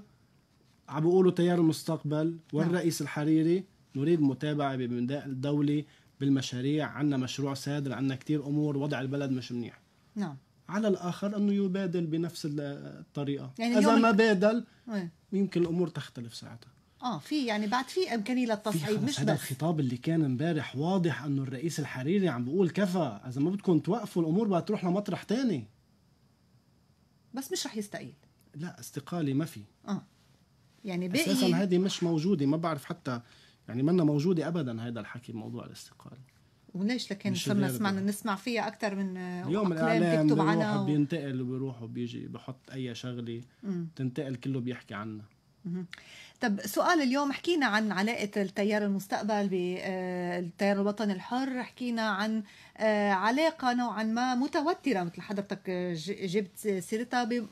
عم بيقولوا تيار المستقبل والرئيس نعم. الحريري نريد متابعه بمدى الدولي بالمشاريع عندنا مشروع سادر عندنا كثير امور وضع البلد مش منيح نعم على الاخر انه يبادل بنفس الطريقه يعني اذا ما بادل ويمكن الامور تختلف ساعتها اه في يعني بعد في امكانيه للتصعيد مش هذا بس الخطاب اللي كان امبارح واضح انه الرئيس الحريري عم بيقول كفى اذا ما بدكم توقفوا الامور بقى تروح لمطرح تاني بس مش رح يستقيل لا استقاله ما في اه يعني باقي اساسا هذه مش موجوده ما بعرف حتى يعني منا موجوده ابدا هذا الحكي بموضوع الاستقاله وليش لكن صرنا سمعنا نسمع فيها اكثر من يوم الاعلام بيروح عنها و... بينتقل وبيروح وبيجي بحط اي شغله بتنتقل كله بيحكي عنها طب سؤال اليوم حكينا عن علاقة التيار المستقبل بالتيار آه، الوطني الحر حكينا عن آه، علاقة نوعا ما متوترة مثل حضرتك جبت سيرتها ب...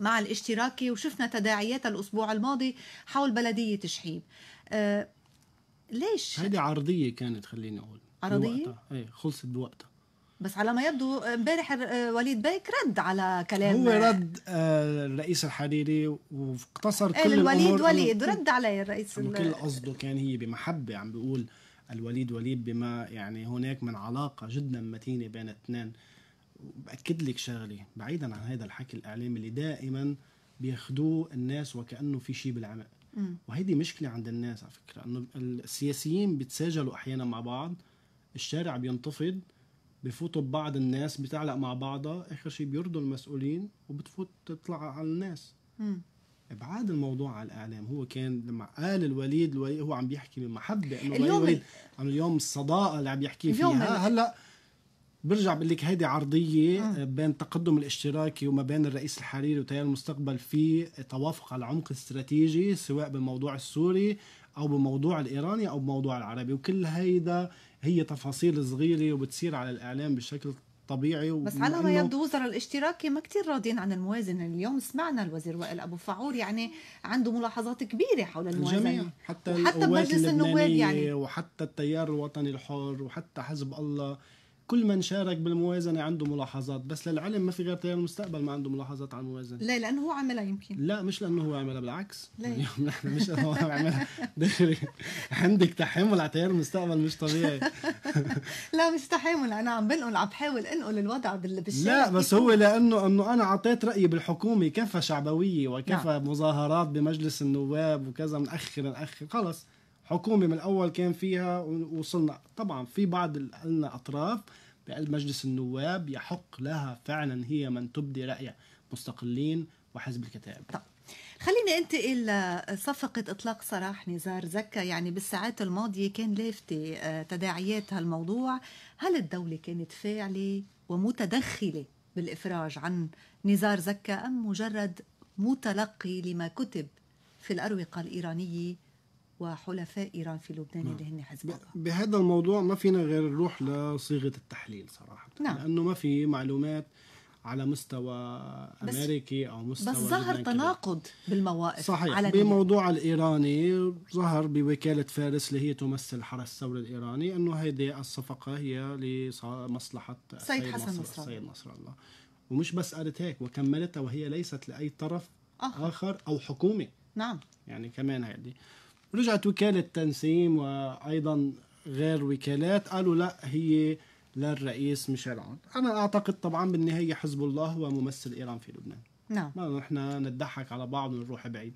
مع الاشتراكي وشفنا تداعياتها الأسبوع الماضي حول بلدية شحيب آه، ليش؟ هيدي عرضية كانت خليني أقول عرضيه؟ بوقتها. ايه خلصت بوقتها بس على ما يبدو امبارح آه، وليد بيك رد على كلام هو رد آه، الرئيس الحريري واقتصر كل الوليد وليد رد عليه الرئيس كل قصده كان هي بمحبه عم بيقول الوليد وليد بما يعني هناك من علاقه جدا متينه بين الاثنين باكد لك شغله بعيدا عن هذا الحكي الاعلامي اللي دائما بياخدوه الناس وكانه في شيء بالعمق وهيدي مشكله عند الناس على فكره انه السياسيين بيتساجلوا احيانا مع بعض الشارع بينتفض بفوتوا ببعض الناس بتعلق مع بعضها اخر شيء بيرضوا المسؤولين وبتفوت تطلع على الناس م. ابعاد الموضوع على الاعلام هو كان لما قال الوليد الوليد هو عم بيحكي من محبه انه اليوم الوليد عن اليوم الصداقه اللي عم يحكي فيها هلا برجع بقول لك هيدي عرضيه آه، بين التقدم الاشتراكي وما بين الرئيس الحريري وتيار المستقبل في توافق على عمق استراتيجي سواء بالموضوع السوري او بالموضوع الايراني او بالموضوع العربي وكل هيدا هي تفاصيل صغيره وبتصير على الاعلام بشكل طبيعي بس على ما يبدو وزراء الاشتراكي ما كتير راضيين عن الموازنة اليوم سمعنا الوزير وائل أبو فعور يعني عنده ملاحظات كبيرة حول الموازنة الجميع حتى, حتى مجلس النواب يعني وحتى التيار الوطني الحر وحتى حزب الله كل من شارك بالموازنه عنده ملاحظات بس للعلم ما في غير تيار المستقبل ما عنده ملاحظات على الموازنه ليه لانه هو عملها يمكن لا مش لانه هو عملها بالعكس ليه نحن مش هو عملها عندك تحمل على تيار المستقبل مش طبيعي لا مش تحمل انا عم بنقل عم بحاول انقل الوضع بالشارع لا بس هو لانه انه انا اعطيت رايي بالحكومه كفى شعبويه وكفى نعم. مظاهرات بمجلس النواب وكذا من أخر خلص حكومه من الاول كان فيها ووصلنا طبعا في بعض لنا اطراف بمجلس النواب يحق لها فعلا هي من تبدي رايها مستقلين وحزب الكتاب طب. خليني انتقل لصفقة إطلاق سراح نزار زكا يعني بالساعات الماضية كان لافتة آه، تداعيات هالموضوع هل الدولة كانت فاعلة ومتدخلة بالإفراج عن نزار زكا أم مجرد متلقي لما كتب في الأروقة الإيرانية وحلفاء ايران في لبنان اللي نعم. هن حزب الله بهذا الموضوع ما فينا غير نروح لصيغه التحليل صراحه نعم. لانه ما في معلومات على مستوى امريكي او مستوى بس ظهر تناقض بالمواقف صحيح على بموضوع الايراني ظهر بوكاله فارس اللي هي تمثل حرس الثوري الايراني انه هذه الصفقه هي لمصلحه سيد حسن نصر الله سيد نصر الله ومش بس قالت هيك وكملتها وهي ليست لاي طرف آخر, اخر او حكومه نعم يعني كمان هذه رجعت وكالة تنسيم وأيضا غير وكالات قالوا لا هي للرئيس ميشيل عون أنا أعتقد طبعا بالنهاية حزب الله هو ممثل إيران في لبنان نعم no. ما نحن نتضحك على بعض ونروح بعيد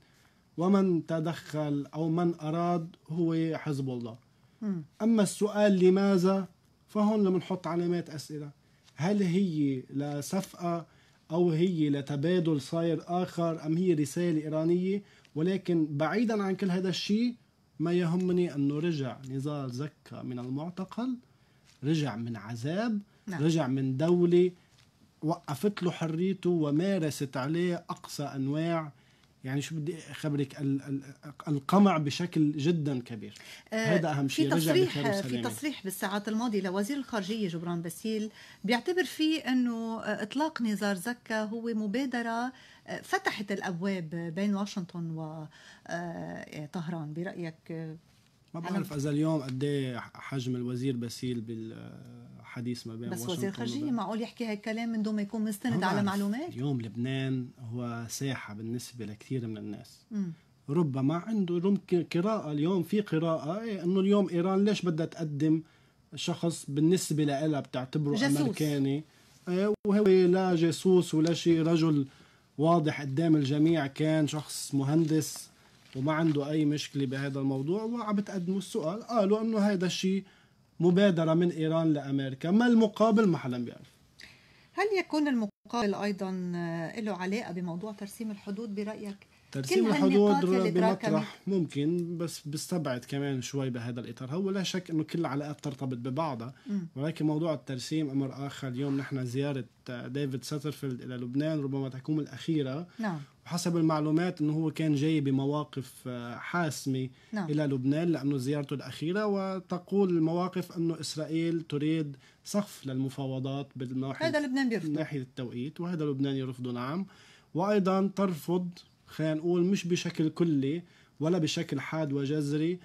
ومن تدخل أو من أراد هو حزب الله mm. أما السؤال لماذا فهون لما نحط علامات أسئلة هل هي لصفقة أو هي لتبادل صاير آخر أم هي رسالة إيرانية ولكن بعيدا عن كل هذا الشيء ما يهمني أنه رجع نزار زكا من المعتقل رجع من عذاب نعم. رجع من دولة وقفت له حريته ومارست عليه أقصى أنواع يعني شو بدي اخبرك القمع بشكل جدا كبير آه هذا اهم شيء في تصريح في تصريح بالساعات الماضيه لوزير الخارجيه جبران باسيل بيعتبر فيه انه آه، اطلاق نزار زكا هو مبادره آه، فتحت الابواب بين واشنطن وطهران آه، برايك ما بعرف اذا اليوم قد إيه حجم الوزير باسيل بالحديث ما بين بس وزير خارجيه معقول يحكي هيك كلام من دون ما يكون مستند على معلومات اليوم لبنان هو ساحه بالنسبه لكثير من الناس م. ربما عنده ممكن قراءة اليوم في قراءة إيه انه اليوم ايران ليش بدها تقدم شخص بالنسبة لها بتعتبره جاسوس. امريكاني إيه وهو لا جاسوس ولا شيء رجل واضح قدام الجميع كان شخص مهندس وما عنده أي مشكلة بهذا الموضوع وعم بتقدموا السؤال قالوا إنه هذا الشيء مبادرة من إيران لأمريكا ما المقابل ما حدا بيعرف هل يكون المقابل أيضا آه، له علاقة بموضوع ترسيم الحدود برأيك؟ ترسيم الحدود بمطرح ممكن بس بستبعد كمان شوي بهذا الاطار هو لا شك انه كل العلاقات ترتبط ببعضها ولكن موضوع الترسيم امر اخر اليوم نحن زياره آه، ديفيد ساترفيلد الى لبنان ربما تكون الاخيره نعم وحسب المعلومات انه هو كان جاي بمواقف آه، حاسمه نعم. الى لبنان لانه زيارته الاخيره وتقول المواقف انه اسرائيل تريد سقف للمفاوضات بالناحيه هذا لبنان بيرفض ناحيه التوقيت وهذا لبنان يرفضه نعم وايضا ترفض خلينا نقول مش بشكل كلي ولا بشكل حاد وجذري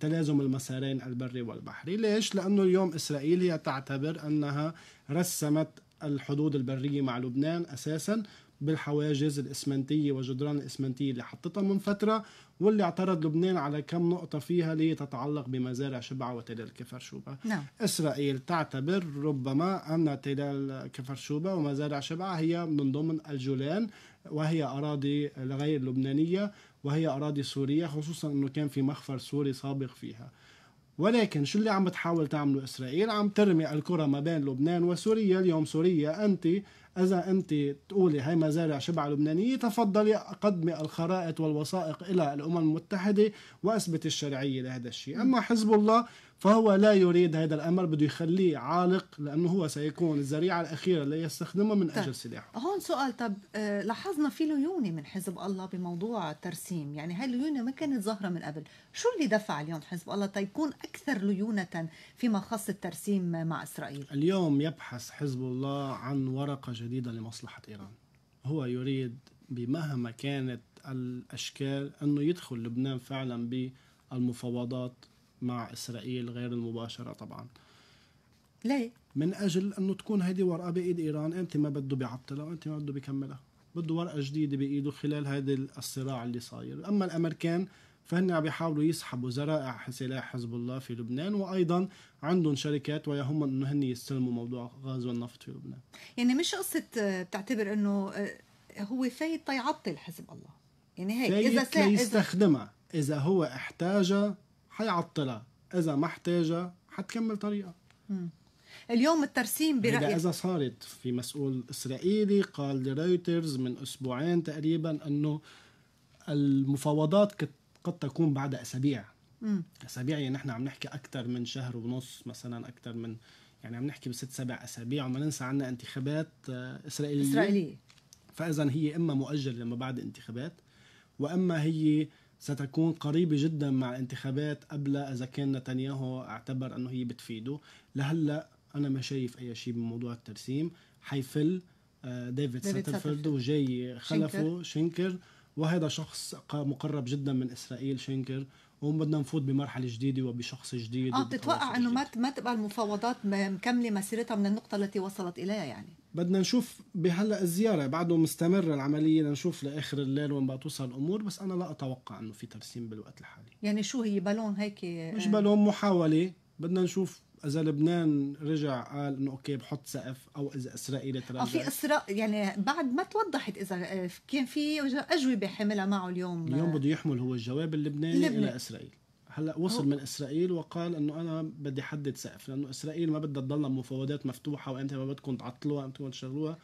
تلازم المسارين البري والبحري ليش؟ لأنه اليوم إسرائيل هي تعتبر أنها رسمت الحدود البرية مع لبنان أساسا بالحواجز الإسمنتية وجدران الإسمنتية اللي حطتها من فترة واللي اعترض لبنان على كم نقطة فيها اللي تتعلق بمزارع شبعة وتلال الكفرشوبه نعم. إسرائيل تعتبر ربما أن تلال الكفرشوبه ومزارع شبعة هي من ضمن الجولان وهي أراضي غير لبنانية وهي أراضي سورية خصوصا أنه كان في مخفر سوري سابق فيها ولكن شو اللي عم بتحاول تعمله إسرائيل عم ترمي الكرة ما بين لبنان وسوريا اليوم سوريا أنت إذا أنت تقولي هاي مزارع شبع لبنانية تفضلي قدمي الخرائط والوثائق إلى الأمم المتحدة وأثبتي الشرعية لهذا الشيء أما حزب الله فهو لا يريد هذا الامر بده يخليه عالق لانه هو سيكون الذريعه الاخيره اللي يستخدمها من طيب، اجل سلاحه هون سؤال طب آه، لاحظنا في ليونه من حزب الله بموضوع الترسيم يعني هاي الليونه ما كانت ظاهره من قبل شو اللي دفع اليوم حزب الله تيكون اكثر ليونه فيما خص الترسيم مع اسرائيل اليوم يبحث حزب الله عن ورقه جديده لمصلحه ايران هو يريد بمهما كانت الاشكال انه يدخل لبنان فعلا بالمفاوضات مع إسرائيل غير المباشرة طبعا ليه؟ من أجل أنه تكون هيدي ورقة بإيد إيران أنت ما بده بيعطلها وأنت ما بده بيكملها بده ورقة جديدة بإيده خلال هذا الصراع اللي صاير أما الأمريكان فهن عم يحاولوا يسحبوا ذرائع سلاح حزب الله في لبنان وايضا عندهم شركات ويهم انه هن يستلموا موضوع غاز والنفط في لبنان يعني مش قصه آه، بتعتبر انه آه، هو فايت يعطل حزب الله يعني هيك اذا سا... يستخدمها اذا هو احتاجها حيعطلها اذا ما احتاجها حتكمل طريقها اليوم الترسيم برايك اذا صارت في مسؤول اسرائيلي قال لرويترز من اسبوعين تقريبا انه المفاوضات قد تكون بعد اسابيع مم. اسابيع يعني نحن عم نحكي اكثر من شهر ونص مثلا اكثر من يعني عم نحكي بست سبع اسابيع وما ننسى عنا انتخابات آه، اسرائيليه اسرائيليه فاذا هي اما مؤجله لما بعد انتخابات واما هي ستكون قريبة جدا مع انتخابات قبل إذا كان نتنياهو اعتبر أنه هي بتفيده لهلأ أنا ما شايف أي شيء بموضوع الترسيم حيفل آه، ديفيد ساترفيلد وجاي خلفه شينكر. وهذا شخص مقرب جدا من إسرائيل شينكر هون بدنا نفوت بمرحله جديده وبشخص جديد اه بتتوقع انه ما ما تبقى المفاوضات مكمله مسيرتها من النقطه التي وصلت اليها يعني بدنا نشوف بهلا الزياره بعده مستمره العمليه لنشوف لاخر الليل وين بقى توصل الامور بس انا لا اتوقع انه في ترسيم بالوقت الحالي يعني شو هي بالون هيك مش بالون محاوله بدنا نشوف اذا لبنان رجع قال انه اوكي بحط سقف او اذا اسرائيل تراجعت في اسراء يعني بعد ما توضحت اذا كان في اجوبه حملها معه اليوم اليوم بده يحمل هو الجواب اللبناني لبنان. الى اسرائيل هلا وصل أوه. من اسرائيل وقال انه انا بدي حدد سقف لانه اسرائيل ما بدها تضلها مفاوضات مفتوحه وامتى ما بدكم تعطلوها وامتى ما تشغلوها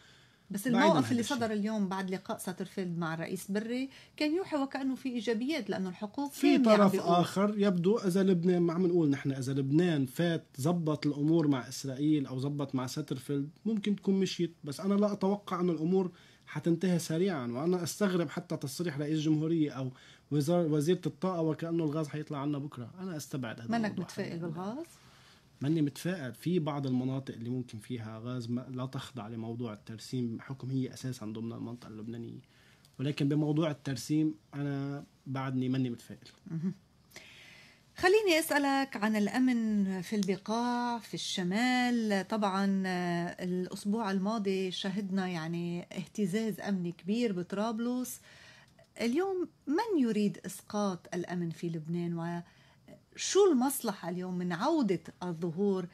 بس الموقف اللي صدر اليوم بعد لقاء ساترفيلد مع الرئيس بري كان يوحي وكأنه في إيجابيات لأنه الحقوق في طرف آخر يبدو إذا لبنان ما عم نقول نحن إذا لبنان فات زبط الأمور مع إسرائيل أو زبط مع ساترفيلد ممكن تكون مشيت بس أنا لا أتوقع أن الأمور حتنتهي سريعا وأنا أستغرب حتى تصريح رئيس جمهورية أو وزارة وزيرة الطاقة وكأنه الغاز حيطلع عنا بكرة أنا أستبعد هذا منك متفائل بالغاز؟ ماني متفائل في بعض المناطق اللي ممكن فيها غاز لا تخضع لموضوع الترسيم بحكم هي اساسا ضمن المنطقه اللبنانيه ولكن بموضوع الترسيم انا بعدني ماني متفائل خليني اسالك عن الامن في البقاع في الشمال طبعا آه، الاسبوع الماضي شهدنا يعني اهتزاز امني كبير بطرابلس اليوم من يريد اسقاط الامن في لبنان و... شو المصلحة اليوم من عودة الظهور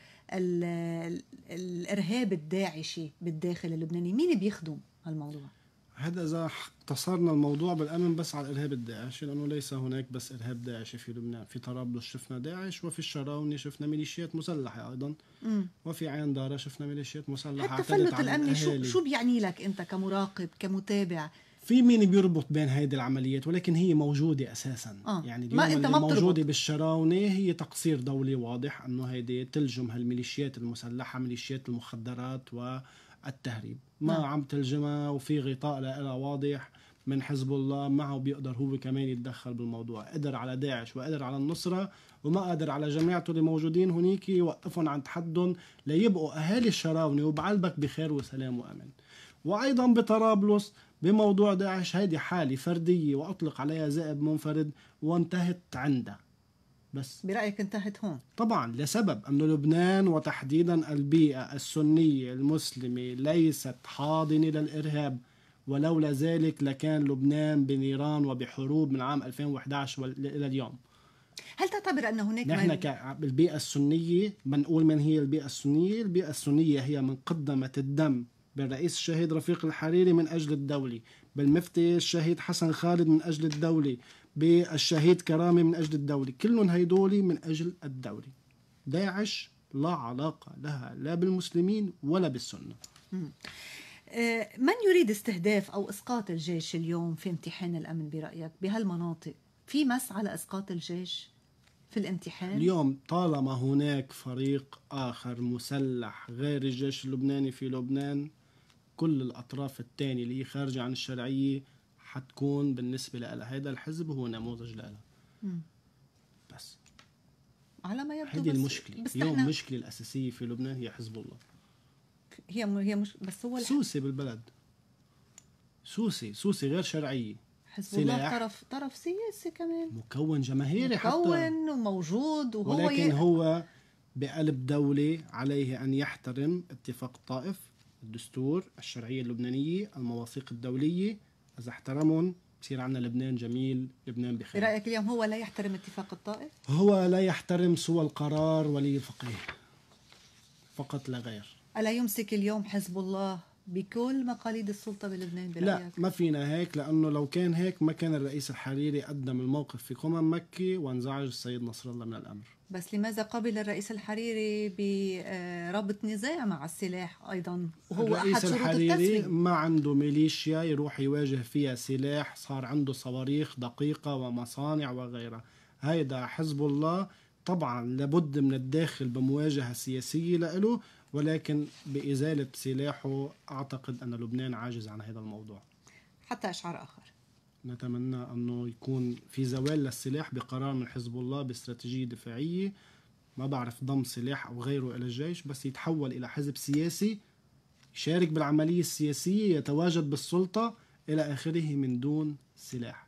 الإرهاب الداعشي بالداخل اللبناني مين بيخدم هالموضوع؟ هذا إذا اختصرنا الموضوع بالأمن بس على الإرهاب الداعشي لأنه ليس هناك بس إرهاب داعشي في لبنان في طرابلس شفنا داعش وفي الشراونة شفنا ميليشيات مسلحة أيضا م. وفي عين دارة شفنا ميليشيات مسلحة حتى التفلت الأمني شو, شو بيعني لك أنت كمراقب كمتابع في مين بيربط بين هيدي العمليات ولكن هي موجودة أساسا آه. يعني اليوم ما انت ما موجودة بالشراونة هي تقصير دولي واضح أنه هيدي تلجم هالميليشيات المسلحة ميليشيات المخدرات والتهريب ما آه. عم تلجمها وفي غطاء لها واضح من حزب الله معه بيقدر هو كمان يتدخل بالموضوع قدر على داعش وقدر على النصرة وما قدر على جماعته اللي موجودين هنيك يوقفهم عن تحدهم ليبقوا أهالي الشراونة وبعلبك بخير وسلام وأمن وأيضا بطرابلس بموضوع داعش هذه حالة فردية وأطلق عليها ذئب منفرد وانتهت عندها بس برأيك انتهت هون طبعا لسبب أن لبنان وتحديدا البيئة السنية المسلمة ليست حاضنة للإرهاب ولولا ذلك لكان لبنان بنيران وبحروب من عام 2011 إلى اليوم هل تعتبر أن هناك نحن بالبيئة السنية بنقول من هي البيئة السنية البيئة السنية هي من قدمت الدم بالرئيس الشهيد رفيق الحريري من أجل الدولة بالمفتي الشهيد حسن خالد من أجل الدولة بالشهيد كرامي من أجل الدولة كلهم هيدول من أجل الدولة داعش لا علاقة لها لا بالمسلمين ولا بالسنة آه، من يريد استهداف أو إسقاط الجيش اليوم في امتحان الأمن برأيك بهالمناطق في مسعى لإسقاط الجيش في الامتحان؟ اليوم طالما هناك فريق آخر مسلح غير الجيش اللبناني في لبنان كل الأطراف الثانية اللي هي خارجة عن الشرعية حتكون بالنسبة لها هذا الحزب هو نموذج لها بس على ما يبدو هذه المشكلة بس اليوم المشكلة الأساسية في لبنان هي حزب الله هي هي مش بس هو سوسي بالبلد سوسي سوسي غير شرعية حزب الله طرف طرف سياسي كمان مكون جماهيري مكون حتى مكون وموجود وهو ولكن ي... هو بقلب دولة عليه أن يحترم اتفاق الطائف الدستور الشرعية اللبنانية المواثيق الدولية إذا احترمهم بصير عنا لبنان جميل لبنان بخير برأيك اليوم هو لا يحترم اتفاق الطائف؟ هو لا يحترم سوى القرار ولي الفقيه فقط لا غير ألا يمسك اليوم حزب الله بكل مقاليد السلطة بلبنان برأيك؟ لا ما فينا هيك لأنه لو كان هيك ما كان الرئيس الحريري قدم الموقف في قمم مكة وانزعج السيد نصر الله من الأمر بس لماذا قبل الرئيس الحريري بربط نزاع مع السلاح أيضا وهو الرئيس أحد شروط الحريري ما عنده ميليشيا يروح يواجه فيها سلاح صار عنده صواريخ دقيقة ومصانع وغيرها هيدا حزب الله طبعا لابد من الداخل بمواجهة سياسية لإله ولكن بإزالة سلاحه أعتقد أن لبنان عاجز عن هذا الموضوع حتى إشعار آخر نتمنى أنه يكون في زوال للسلاح بقرار من حزب الله باستراتيجية دفاعية ما بعرف ضم سلاح أو غيره إلى الجيش بس يتحول إلى حزب سياسي يشارك بالعملية السياسية يتواجد بالسلطة إلى آخره من دون سلاح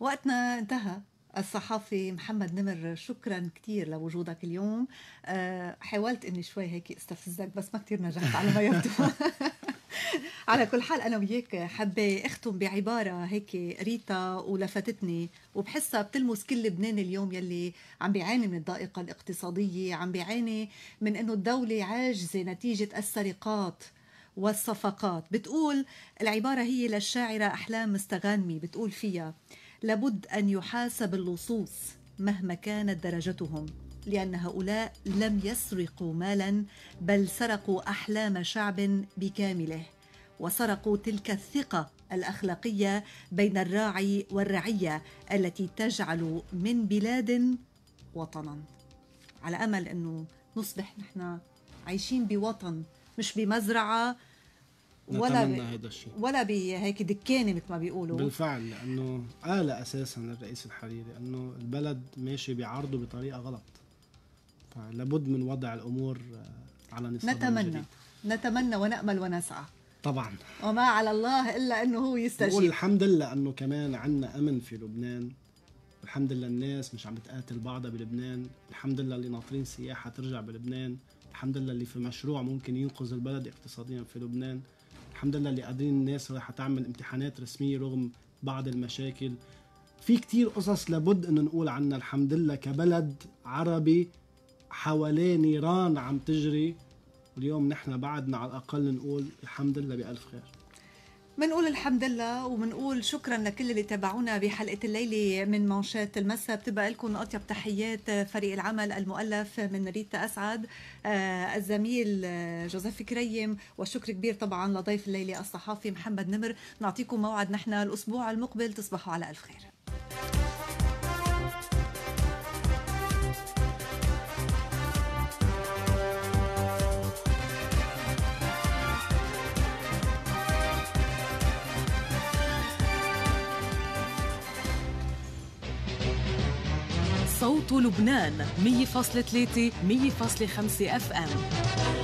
وقتنا انتهى الصحفي محمد نمر شكرا كثير لوجودك اليوم آه، حاولت اني شوي هيك استفزك بس ما كثير نجحت على ما يبدو على كل حال انا وياك حابه اختم بعباره هيك قريتها ولفتتني وبحسها بتلمس كل لبنان اليوم يلي عم بيعاني من الضائقه الاقتصاديه عم بيعاني من انه الدوله عاجزه نتيجه السرقات والصفقات بتقول العبارة هي للشاعرة أحلام مستغانمي بتقول فيها لابد أن يحاسب اللصوص مهما كانت درجتهم لأن هؤلاء لم يسرقوا مالا بل سرقوا أحلام شعب بكامله وسرقوا تلك الثقة الأخلاقية بين الراعي والرعية التي تجعل من بلاد وطنا على أمل أنه نصبح نحن عايشين بوطن مش بمزرعة ولا ب... هيدا الشيء ولا بهيك دكانه مثل ما بيقولوا بالفعل لانه قال اساسا الرئيس الحريري انه البلد ماشي بعرضه بطريقه غلط فلابد من وضع الامور آه، على نصاب نتمنى جديد. نتمنى ونامل ونسعى طبعا وما على الله الا انه هو يستجيب والحمد لله انه كمان عندنا امن في لبنان الحمد لله الناس مش عم بتقاتل بعضها بلبنان الحمد لله اللي ناطرين سياحه ترجع بلبنان الحمد لله اللي في مشروع ممكن ينقذ البلد اقتصاديا في لبنان الحمد لله اللي قادرين الناس راح تعمل امتحانات رسميه رغم بعض المشاكل في كتير قصص لابد انه نقول عنها الحمد لله كبلد عربي حواليه نيران عم تجري واليوم نحن بعدنا على الاقل نقول الحمد لله بالف خير منقول الحمد لله ومنقول شكرا لكل اللي تابعونا بحلقة الليلة من منشات المساء بتبقى لكم أطيب تحيات فريق العمل المؤلف من ريتا أسعد آه الزميل آه، جوزيف كريم وشكر كبير طبعا لضيف الليلة الصحافي محمد نمر نعطيكم موعد نحن الأسبوع المقبل تصبحوا على ألف خير صوت لبنان 100.3 100.5 اف ام